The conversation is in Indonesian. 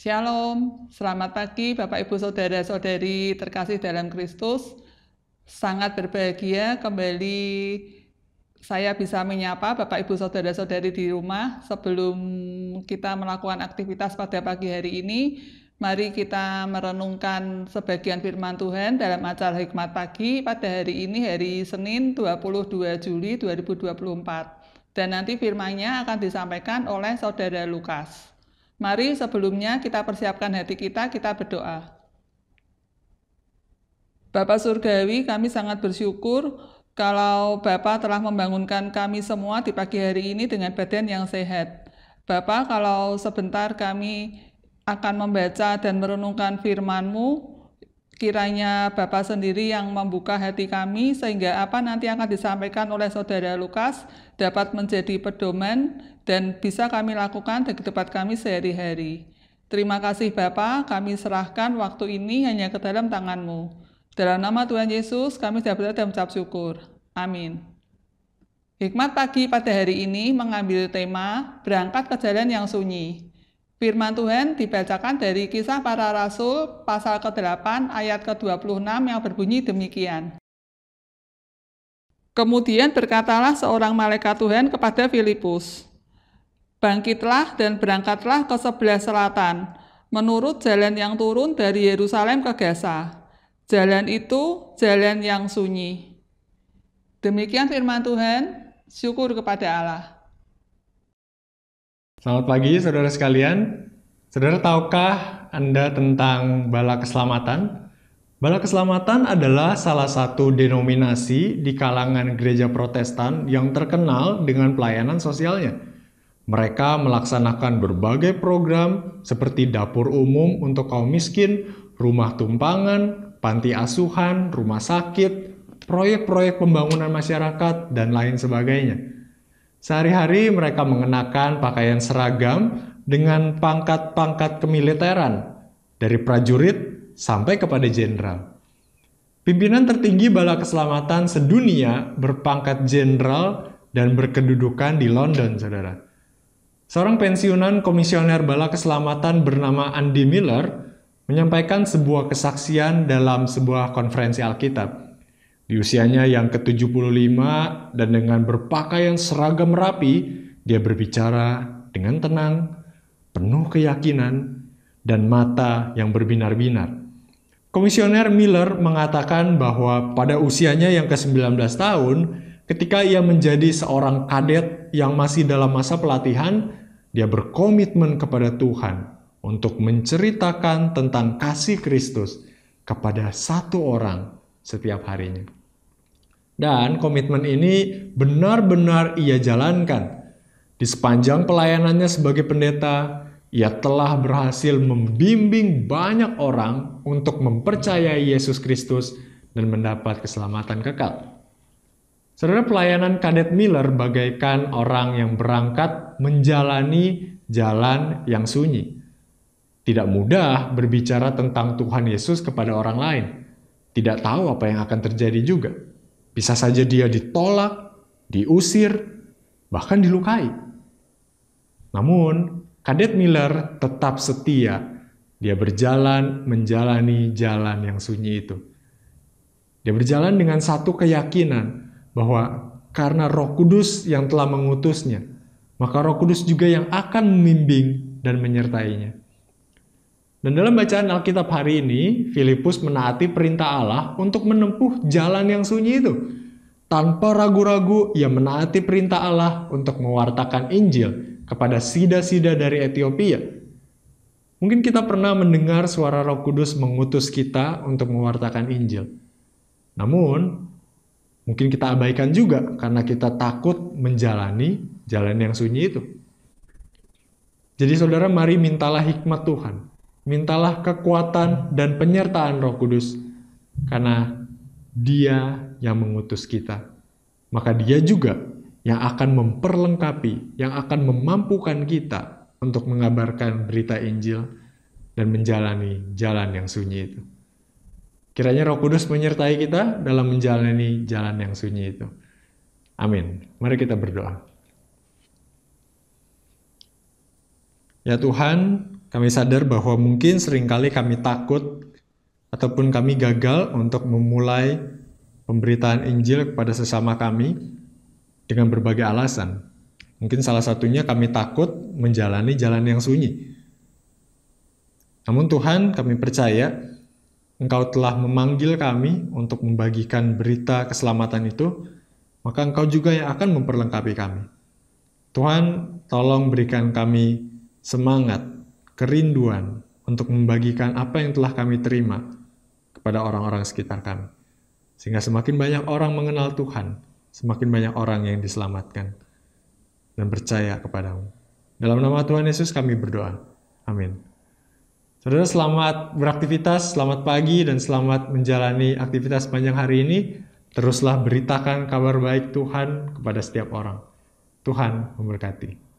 Shalom, selamat pagi Bapak Ibu Saudara-saudari terkasih dalam Kristus. Sangat berbahagia kembali saya bisa menyapa Bapak Ibu Saudara-saudari di rumah sebelum kita melakukan aktivitas pada pagi hari ini. Mari kita merenungkan sebagian firman Tuhan dalam acara Hikmat Pagi pada hari ini, hari Senin 22 Juli 2024. Dan nanti firmannya akan disampaikan oleh Saudara Lukas. Mari sebelumnya kita persiapkan hati kita, kita berdoa. Bapak Surgawi, kami sangat bersyukur kalau Bapak telah membangunkan kami semua di pagi hari ini dengan badan yang sehat. Bapak, kalau sebentar kami akan membaca dan merenungkan firman-Mu, Kiranya bapak sendiri yang membuka hati kami sehingga apa nanti akan disampaikan oleh saudara Lukas dapat menjadi pedoman dan bisa kami lakukan di tempat kami sehari-hari. Terima kasih bapak, kami serahkan waktu ini hanya ke dalam tanganmu. Dalam nama Tuhan Yesus kami sudah berdoa dan mencap syukur. Amin. Hikmat pagi pada hari ini mengambil tema berangkat ke jalan yang sunyi. Firman Tuhan dibacakan dari kisah para rasul pasal ke-8 ayat ke-26 yang berbunyi demikian. Kemudian berkatalah seorang malaikat Tuhan kepada Filipus, Bangkitlah dan berangkatlah ke sebelah selatan, menurut jalan yang turun dari Yerusalem ke Gaza. Jalan itu jalan yang sunyi. Demikian firman Tuhan, syukur kepada Allah. Selamat pagi saudara sekalian. Saudara tahukah Anda tentang bala keselamatan? Bala keselamatan adalah salah satu denominasi di kalangan gereja protestan yang terkenal dengan pelayanan sosialnya. Mereka melaksanakan berbagai program seperti dapur umum untuk kaum miskin, rumah tumpangan, panti asuhan, rumah sakit, proyek-proyek pembangunan masyarakat, dan lain sebagainya. Sehari-hari mereka mengenakan pakaian seragam dengan pangkat-pangkat kemiliteran, dari prajurit sampai kepada jenderal. Pimpinan tertinggi bala keselamatan sedunia berpangkat jenderal dan berkedudukan di London, saudara. Seorang pensiunan komisioner bala keselamatan bernama Andy Miller menyampaikan sebuah kesaksian dalam sebuah konferensi Alkitab. Di usianya yang ke-75 dan dengan berpakaian seragam rapi, dia berbicara dengan tenang, penuh keyakinan, dan mata yang berbinar-binar. Komisioner Miller mengatakan bahwa pada usianya yang ke-19 tahun, ketika ia menjadi seorang kadet yang masih dalam masa pelatihan, dia berkomitmen kepada Tuhan untuk menceritakan tentang kasih Kristus kepada satu orang setiap harinya. Dan komitmen ini benar-benar ia jalankan. Di sepanjang pelayanannya sebagai pendeta, ia telah berhasil membimbing banyak orang untuk mempercayai Yesus Kristus dan mendapat keselamatan kekal. Saudara pelayanan kadet Miller bagaikan orang yang berangkat menjalani jalan yang sunyi. Tidak mudah berbicara tentang Tuhan Yesus kepada orang lain. Tidak tahu apa yang akan terjadi juga. Bisa saja dia ditolak, diusir, bahkan dilukai. Namun, kadet Miller tetap setia. Dia berjalan menjalani jalan yang sunyi itu. Dia berjalan dengan satu keyakinan bahwa karena Roh Kudus yang telah mengutusnya, maka Roh Kudus juga yang akan membimbing dan menyertainya. Dan dalam bacaan Alkitab hari ini, Filipus menaati perintah Allah untuk menempuh jalan yang sunyi itu. Tanpa ragu-ragu, ia menaati perintah Allah untuk mewartakan Injil kepada sida-sida dari Ethiopia. Mungkin kita pernah mendengar suara Roh Kudus mengutus kita untuk mewartakan Injil. Namun, mungkin kita abaikan juga karena kita takut menjalani jalan yang sunyi itu. Jadi saudara, mari mintalah hikmat Tuhan mintalah kekuatan dan penyertaan Roh Kudus, karena Dia yang mengutus kita. Maka Dia juga yang akan memperlengkapi, yang akan memampukan kita untuk mengabarkan berita Injil dan menjalani jalan yang sunyi itu. Kiranya Roh Kudus menyertai kita dalam menjalani jalan yang sunyi itu. Amin. Mari kita berdoa. Ya Tuhan, kami sadar bahwa mungkin seringkali kami takut ataupun kami gagal untuk memulai pemberitaan Injil kepada sesama kami dengan berbagai alasan. Mungkin salah satunya kami takut menjalani jalan yang sunyi. Namun Tuhan kami percaya Engkau telah memanggil kami untuk membagikan berita keselamatan itu, maka Engkau juga yang akan memperlengkapi kami. Tuhan, tolong berikan kami semangat kerinduan untuk membagikan apa yang telah kami terima kepada orang-orang sekitar kami. Sehingga semakin banyak orang mengenal Tuhan, semakin banyak orang yang diselamatkan dan percaya kepadamu. Dalam nama Tuhan Yesus kami berdoa. Amin. Saudara selamat beraktivitas, selamat pagi dan selamat menjalani aktivitas panjang hari ini. Teruslah beritakan kabar baik Tuhan kepada setiap orang. Tuhan memberkati.